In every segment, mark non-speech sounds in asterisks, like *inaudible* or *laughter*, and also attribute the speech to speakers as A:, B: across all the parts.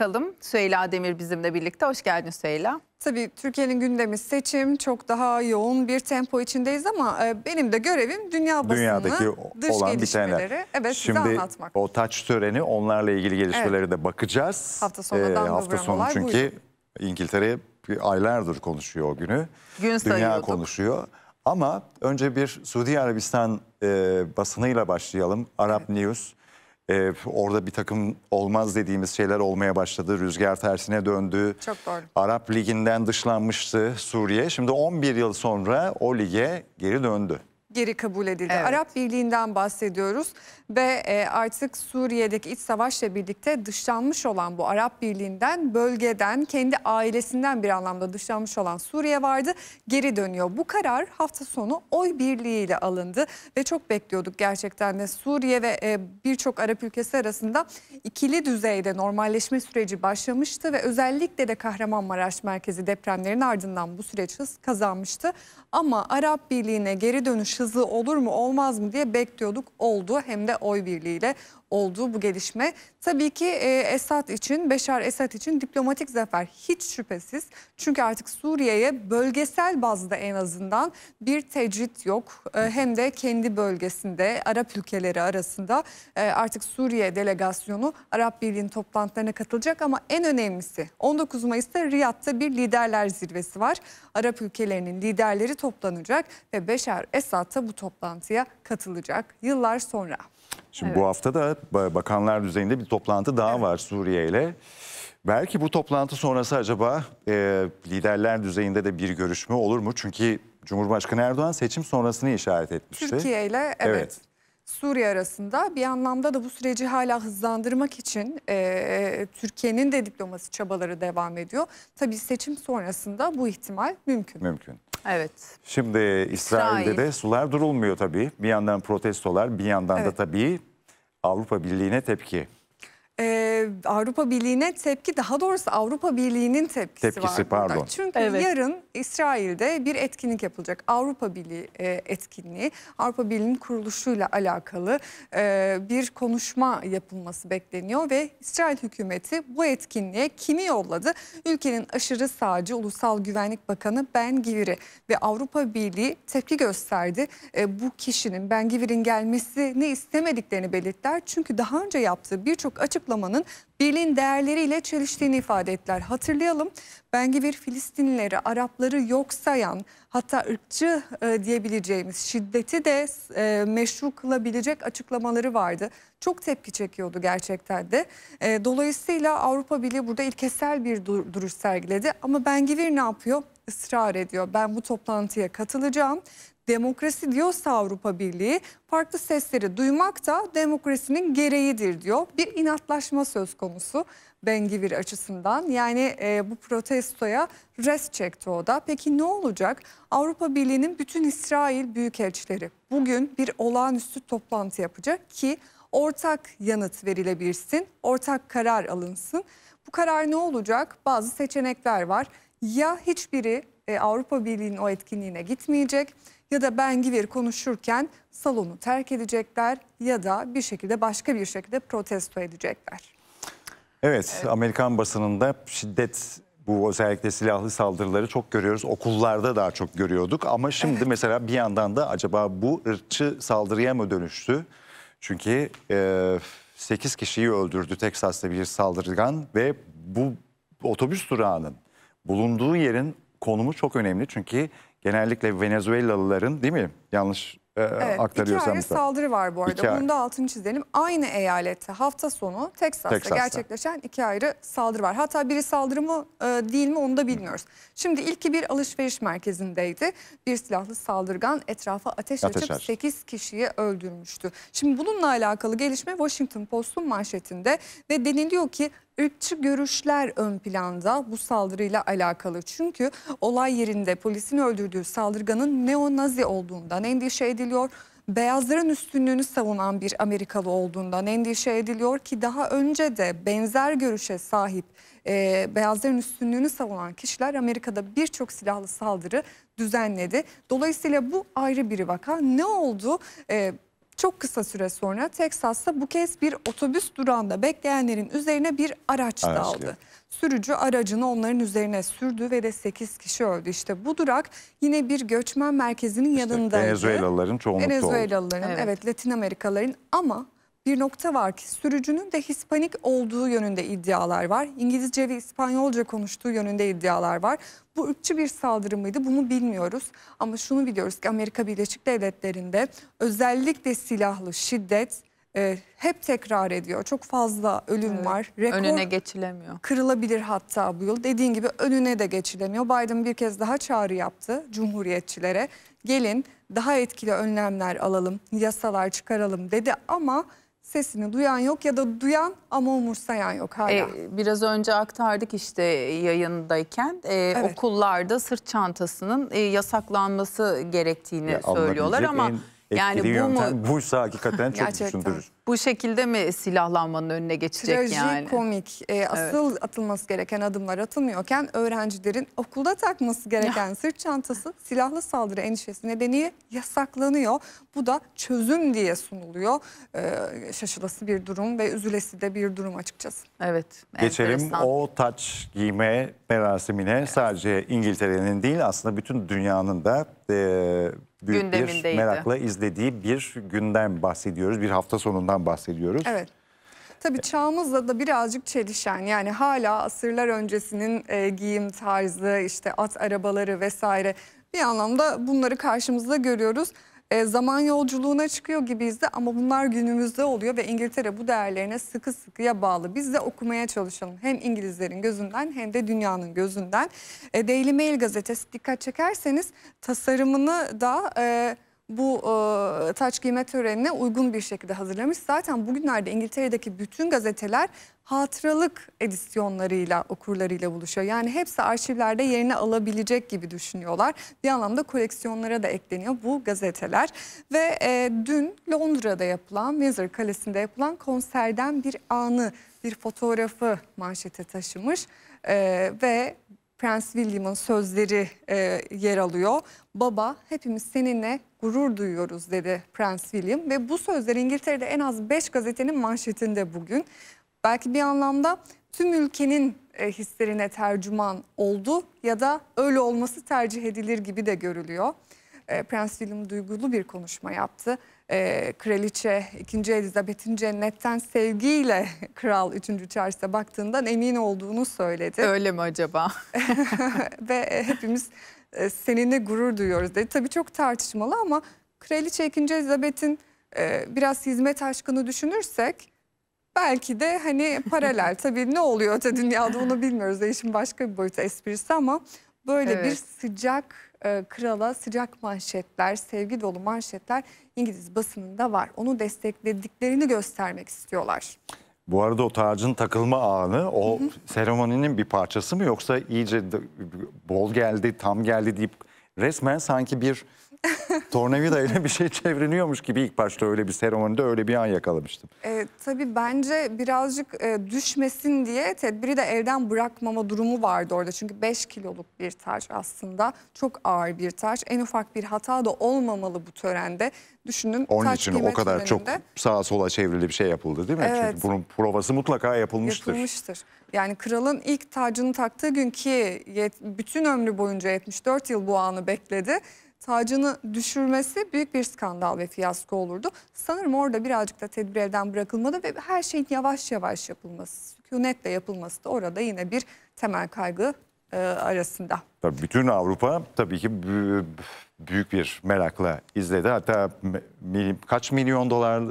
A: bakalım. Süheyla Demir bizimle birlikte. Hoş geldin Süheyla. Tabii Türkiye'nin gündemi seçim çok daha yoğun bir tempo içindeyiz ama e, benim de görevim dünya basını, Dünyadaki dış olan gelişmeleri tane. evet, Şimdi size anlatmak.
B: o taç töreni onlarla ilgili gelişmeleri evet. de bakacağız. Hafta e, sonu, ee, hafta sonu çünkü buydu. aylardır konuşuyor o günü.
A: Gün Dünya
B: konuşuyor. Ama önce bir Suudi Arabistan e, basınıyla başlayalım. Arap evet. News e, orada bir takım olmaz dediğimiz şeyler olmaya başladı. Rüzgar tersine döndü. Çok doğru. Arap Ligi'nden dışlanmıştı Suriye. Şimdi 11 yıl sonra o lige geri döndü
A: geri kabul edildi. Evet. Arap Birliği'nden bahsediyoruz ve e, artık Suriye'deki iç savaşla birlikte dışlanmış olan bu Arap Birliği'nden, bölgeden, kendi ailesinden bir anlamda dışlanmış olan Suriye vardı. Geri dönüyor. Bu karar hafta sonu oy birliğiyle alındı ve çok bekliyorduk gerçekten de Suriye ve e, birçok Arap ülkesi arasında ikili düzeyde normalleşme süreci başlamıştı ve özellikle de Kahramanmaraş merkezi depremlerin ardından bu süreç hız kazanmıştı. Ama Arap Birliği'ne geri dönüş hızı olur mu olmaz mı diye bekliyorduk. Oldu hem de oy birliğiyle olduğu bu gelişme. Tabii ki e, Esad için, Beşar Esad için diplomatik zafer hiç şüphesiz. Çünkü artık Suriye'ye bölgesel bazda en azından bir tecrit yok. E, hem de kendi bölgesinde Arap ülkeleri arasında e, artık Suriye delegasyonu Arap Birliği'nin toplantılarına katılacak ama en önemlisi 19 Mayıs'ta Riyad'da bir liderler zirvesi var. Arap ülkelerinin liderleri toplanacak ve Beşar Esad da bu toplantıya katılacak yıllar sonra.
B: Şimdi evet. bu hafta da bakanlar düzeyinde bir toplantı daha evet. var Suriye ile. Belki bu toplantı sonrası acaba e, liderler düzeyinde de bir görüşme olur mu? Çünkü Cumhurbaşkanı Erdoğan seçim sonrasını işaret etmişti. Türkiye ile evet. evet.
A: Suriye arasında bir anlamda da bu süreci hala hızlandırmak için e, Türkiye'nin de diplomasi çabaları devam ediyor. Tabii seçim sonrasında bu ihtimal mümkün. Mümkün. Evet.
B: Şimdi İsrail'de İsrail. de sular durulmuyor tabii. Bir yandan protestolar, bir yandan da tabii Avrupa Birliği'ne tepki
A: e, Avrupa Birliği'ne tepki daha doğrusu Avrupa Birliği'nin tepkisi, tepkisi var. Pardon. Çünkü evet. yarın İsrail'de bir etkinlik yapılacak. Avrupa Birliği e, etkinliği Avrupa Birliği'nin kuruluşuyla alakalı e, bir konuşma yapılması bekleniyor ve İsrail hükümeti bu etkinliğe kimi yolladı? Ülkenin aşırı sağcı Ulusal Güvenlik Bakanı Ben Givir'i ve Avrupa Birliği tepki gösterdi. E, bu kişinin Ben Givir'in gelmesini istemediklerini belirttiler. Çünkü daha önce yaptığı birçok açık açıklamanın birliğin değerleriyle çeliştiğini ifade ettiler. Hatırlayalım Bengivir Filistinlileri, Arapları yok sayan hatta ırkçı e, diyebileceğimiz şiddeti de e, meşru kılabilecek açıklamaları vardı. Çok tepki çekiyordu gerçekten de. E, dolayısıyla Avrupa Birliği burada ilkesel bir dur duruş sergiledi. Ama Bengivir ne yapıyor? ısrar ediyor. Ben bu toplantıya katılacağım. Demokrasi diyorsa Avrupa Birliği farklı sesleri duymak da demokrasinin gereğidir diyor. Bir inatlaşma söz konusu Bengivir açısından. Yani e, bu protestoya res çekti o da. Peki ne olacak? Avrupa Birliği'nin bütün İsrail büyükelçileri bugün bir olağanüstü toplantı yapacak ki ortak yanıt verilebilsin, ortak karar alınsın. Bu karar ne olacak? Bazı seçenekler var. Ya hiçbiri e, Avrupa Birliği'nin o etkinliğine gitmeyecek ya da ben Givir konuşurken salonu terk edecekler ya da bir şekilde başka bir şekilde protesto edecekler.
B: Evet, evet. Amerikan basınında şiddet bu özellikle silahlı saldırıları çok görüyoruz. Okullarda daha çok görüyorduk ama şimdi evet. mesela bir yandan da acaba bu ırkçı saldırıya mı dönüştü? Çünkü e, 8 kişiyi öldürdü Teksas'ta bir saldırgan ve bu otobüs durağının bulunduğu yerin konumu çok önemli. Çünkü genellikle Venezuelalıların değil mi? Yanlış e, evet, aktarıyorsam. İki ayrı saldırı
A: var bu arada. Bunun da altını çizelim. Aynı eyalette hafta sonu Texas'ta Teksas'ta gerçekleşen iki ayrı saldırı var. Hatta biri saldırı mı e, değil mi onu da bilmiyoruz. Hı. Şimdi ilki bir alışveriş merkezindeydi. Bir silahlı saldırgan etrafa ateş, ateş açıp aç. 8 kişiyi öldürmüştü. Şimdi bununla alakalı gelişme Washington Post'un manşetinde ve deniliyor ki ırkçı görüşler ön planda bu saldırıyla alakalı. Çünkü olay yerinde polisin öldürdüğü saldırganın neonazi olduğundan endişe ediliyor beyazların üstünlüğünü savunan bir Amerikalı olduğundan endişe ediliyor ki daha önce de benzer görüşe sahip e, beyazların üstünlüğünü savunan kişiler Amerika'da birçok silahlı saldırı düzenledi. Dolayısıyla bu ayrı bir vaka. Ne oldu? E, çok kısa süre sonra Teksas'ta bu kez bir otobüs durağında bekleyenlerin üzerine bir araç Araçlı. daldı. Sürücü aracını onların üzerine sürdü ve de 8 kişi öldü. İşte bu durak yine bir göçmen merkezinin işte yanındaydı. Venezuelalıların çoğunlukta Venezuelalıların, oldu. evet, evet Latin Amerikalıların ama bir nokta var ki sürücünün de Hispanik olduğu yönünde iddialar var. İngilizce ve İspanyolca konuştuğu yönünde iddialar var. Bu ırkçı bir saldırı mıydı bunu bilmiyoruz. Ama şunu biliyoruz ki Amerika Birleşik Devletleri'nde özellikle silahlı şiddet e, hep tekrar ediyor. Çok fazla ölüm evet. var. Rekor önüne geçilemiyor. Kırılabilir hatta bu yıl. Dediğin gibi önüne de geçilemiyor. Biden bir kez daha çağrı yaptı cumhuriyetçilere. Gelin daha etkili önlemler alalım, yasalar çıkaralım dedi ama sesini duyan yok ya da duyan ama umursayan yok hala. Ee, biraz önce aktardık işte yayındayken e, evet. okullarda sırt çantasının e, yasaklanması gerektiğini ya, söylüyorlar ama... En yani bu yöntem mu?
B: buysa hakikaten çok düşündürür.
A: Bu şekilde mi silahlanmanın önüne geçecek Trajikomik. yani? komik. E, asıl evet. atılması gereken adımlar atılmıyorken öğrencilerin okulda takması gereken *laughs* sırt çantası silahlı saldırı endişesi nedeni yasaklanıyor. Bu da çözüm diye sunuluyor. E, şaşılası bir durum ve üzülesi de bir durum açıkçası. Evet. Geçelim enteresan.
B: o taç giyme merasimine evet. sadece İngiltere'nin değil aslında bütün dünyanın da e, büyük bir merakla izlediği bir günden bahsediyoruz. Bir hafta sonundan bahsediyoruz. Evet.
A: Tabii çağımızla da birazcık çelişen yani hala asırlar öncesinin e, giyim tarzı işte at arabaları vesaire bir anlamda bunları karşımızda görüyoruz. E, zaman yolculuğuna çıkıyor gibiyiz de ama bunlar günümüzde oluyor ve İngiltere bu değerlerine sıkı sıkıya bağlı. Biz de okumaya çalışalım hem İngilizlerin gözünden hem de dünyanın gözünden. E, Daily Mail gazetesi dikkat çekerseniz tasarımını da... E, bu e, taç giyme törenine uygun bir şekilde hazırlamış. Zaten bugünlerde İngiltere'deki bütün gazeteler hatıralık edisyonlarıyla, okurlarıyla buluşuyor. Yani hepsi arşivlerde yerini alabilecek gibi düşünüyorlar. Bir anlamda koleksiyonlara da ekleniyor bu gazeteler. Ve e, dün Londra'da yapılan, Windsor Kalesi'nde yapılan konserden bir anı, bir fotoğrafı manşete taşımış. E, ve Prens William'ın sözleri e, yer alıyor. Baba hepimiz seninle gurur duyuyoruz dedi Prens William ve bu sözler İngiltere'de en az 5 gazetenin manşetinde bugün. Belki bir anlamda tüm ülkenin e, hislerine tercüman oldu ya da öyle olması tercih edilir gibi de görülüyor. E, Prens William duygulu bir konuşma yaptı. E, Kraliçe 2. Elizabeth'in cennetten sevgiyle *laughs* Kral 3. Charles'a baktığından emin olduğunu söyledi. Öyle mi acaba? *laughs* Ve e, hepimiz e, seninle gurur duyuyoruz dedi. Tabii çok tartışmalı ama Kraliçe 2. Elizabeth'in e, biraz hizmet aşkını düşünürsek belki de hani paralel. *laughs* Tabii ne oluyor öte dünyada onu bilmiyoruz. Değişim başka bir boyutu esprisi ama böyle evet. bir sıcak e, krala sıcak manşetler, sevgi dolu manşetler İngiliz basınında var. Onu desteklediklerini göstermek istiyorlar.
B: Bu arada o tacın takılma anı o hı hı. seremoninin bir parçası mı yoksa iyice bol geldi, tam geldi deyip resmen sanki bir Tornavida ile bir şey çevriliyormuş gibi ilk başta öyle bir seremonide öyle bir an yakalamıştım.
A: E, tabii bence birazcık e, düşmesin diye tedbiri de elden bırakmama durumu vardı orada. Çünkü 5 kiloluk bir taş aslında çok ağır bir taş. En ufak bir hata da olmamalı bu törende. Düşünün Onun taş için o kadar çok
B: sağa sola çevrili bir şey yapıldı değil mi? Evet. Çünkü bunun provası mutlaka yapılmıştır.
A: Yapılmıştır. Yani kralın ilk tacını taktığı gün ki bütün ömrü boyunca 74 yıl bu anı bekledi tacını düşürmesi büyük bir skandal ve fiyasko olurdu. Sanırım orada birazcık da tedbir elden bırakılmadı ve her şeyin yavaş yavaş yapılması, sükunetle yapılması da orada yine bir temel kaygı e, arasında.
B: Tabii bütün Avrupa tabii ki büyük bir merakla izledi. Hatta kaç milyon dolar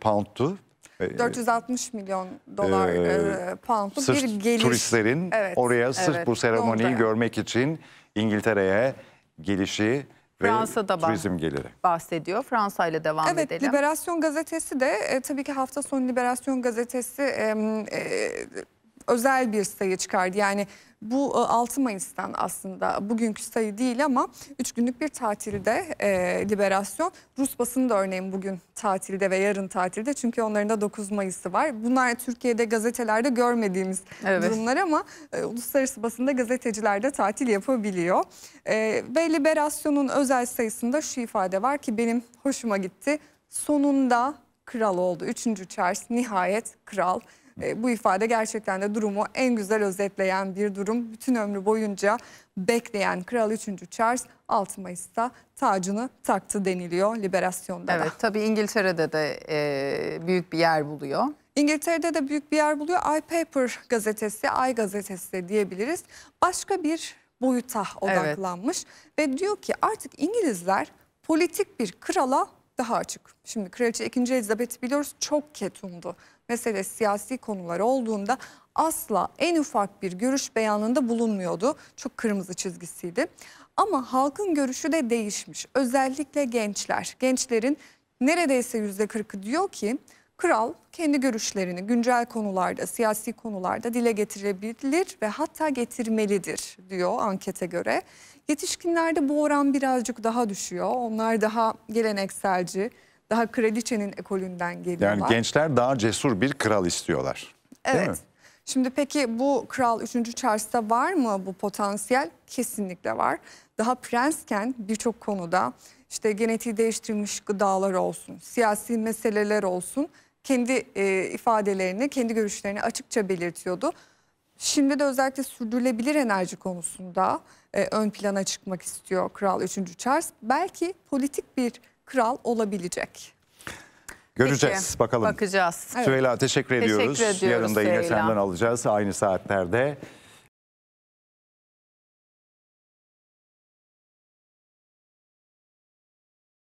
B: poundtu
A: 460 e, e, milyon dolar e, e, poundlu bir geliş. turistlerin evet, oraya sırf evet, bu seremoniyi Londra'ya.
B: görmek için İngiltere'ye gelişi Fransa'da turizm geliri.
A: bahsediyor. Fransa ile devam evet, edelim. Evet Liberasyon gazetesi de e, tabii ki hafta sonu Liberasyon gazetesi e, e, özel bir sayı çıkardı. Yani bu 6 e, Mayıs'tan aslında bugünkü sayı değil ama 3 günlük bir tatilde e, liberasyon. Rus basını da örneğin bugün tatilde ve yarın tatilde çünkü onların da 9 Mayıs'ı var. Bunlar Türkiye'de gazetelerde görmediğimiz evet. durumlar ama e, uluslararası basında gazeteciler de tatil yapabiliyor. E, ve liberasyonun özel sayısında şu ifade var ki benim hoşuma gitti. Sonunda kral oldu. Üçüncü Charles nihayet kral e, bu ifade gerçekten de durumu en güzel özetleyen bir durum. Bütün ömrü boyunca bekleyen Kral 3. Charles 6 Mayıs'ta tacını taktı deniliyor liberasyonda evet, da. Evet tabii İngiltere'de de e, büyük bir yer buluyor. İngiltere'de de büyük bir yer buluyor. I Paper gazetesi, Ay gazetesi diyebiliriz. Başka bir boyuta odaklanmış evet. ve diyor ki artık İngilizler politik bir krala daha açık. Şimdi Kraliçe 2. Elizabeth biliyoruz çok ketumdu mesele siyasi konular olduğunda asla en ufak bir görüş beyanında bulunmuyordu. Çok kırmızı çizgisiydi. Ama halkın görüşü de değişmiş. Özellikle gençler. Gençlerin neredeyse yüzde kırkı diyor ki kral kendi görüşlerini güncel konularda, siyasi konularda dile getirebilir ve hatta getirmelidir diyor ankete göre. Yetişkinlerde bu oran birazcık daha düşüyor. Onlar daha gelenekselci, daha kraliçenin ekolünden geliyorlar. Yani
B: gençler daha cesur bir kral istiyorlar.
A: Evet. Şimdi peki bu kral 3. Charles'ta var mı bu potansiyel? Kesinlikle var. Daha prensken birçok konuda işte genetiği değiştirilmiş gıdalar olsun, siyasi meseleler olsun kendi e, ifadelerini, kendi görüşlerini açıkça belirtiyordu. Şimdi de özellikle sürdürülebilir enerji konusunda e, ön plana çıkmak istiyor Kral 3. Charles. Belki politik bir kral olabilecek. Göreceğiz Peki, bakalım. Bakacağız. Süheyla evet. teşekkür ediyoruz. Teşekkür ediyoruz Yarın da yine senden
B: alacağız aynı saatlerde.